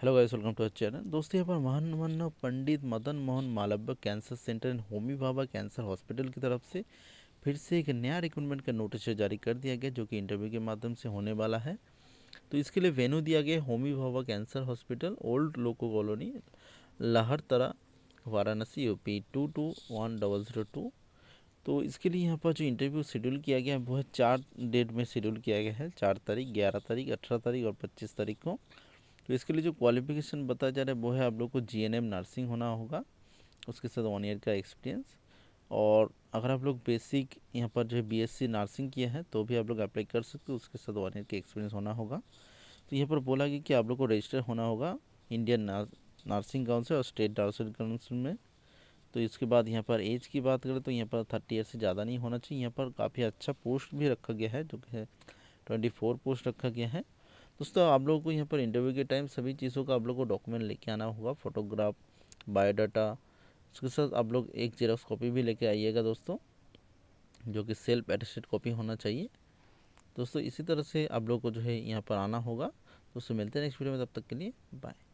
hello guys welcome to our channel दोस्तों यहाँ पर Mahamana Pandit Madan Mohan Malaviya cancer centre and Homi Bhabha cancer hospital की तरफ से फिर से एक नया रिक्रूटमेंट का नोटिस जारी कर दिया गया जो कि इंटरव्यू के माध्यम से होने वाला है तो इसके लिए वेन्यू दिया गया Homi Bhabha cancer hospital old loco colony Lahartara Varanasi UP two two one double zero two तो इसके लिए यहाँ पर जो इंटरव्यू शेड्यूल किया गया है वो है चार डेट में शेड्यूल किया गया है चार तारीख ग्यारह तारीख अठारह तारीख और पच्चीस तारीख को तो इसके लिए जो क्वालिफिकेशन बताया जा रहा है वो है आप लोग को जी नर्सिंग होना होगा उसके साथ वन ईयर का एक्सपीरियंस और अगर आप लोग बेसिक यहाँ पर जो है बी नर्सिंग किया है तो भी आप लोग अप्लाई कर सकते हो उसके साथ वन ईयर का एक्सपीरियंस होना होगा तो यहाँ पर बोला गया कि आप लोग को रजिस्टर होना होगा इंडियन नर्सिंग काउंसिल और स्टेट नर्सिंग काउंसिल में तो इसके बाद यहाँ पर एज की बात करें तो यहाँ पर थर्टी ईयर से ज़्यादा नहीं होना चाहिए यहाँ पर काफ़ी अच्छा पोस्ट भी रखा गया है जो कि है ट्वेंटी फोर पोस्ट रखा गया है दोस्तों आप लोगों को यहाँ पर इंटरव्यू के टाइम सभी चीज़ों का आप लोग को डॉक्यूमेंट लेके आना होगा फोटोग्राफ बायोडाटा उसके साथ आप लोग एक जेरोक्स कॉपी भी लेके आइएगा दोस्तों जो कि सेल्फ एटेस्टेड कॉपी होना चाहिए दोस्तों इसी तरह से आप लोग को जो है यहाँ पर आना होगा दोस्तों मिलते हैं नेक्स्ट वीडियो में तब तक के लिए बाय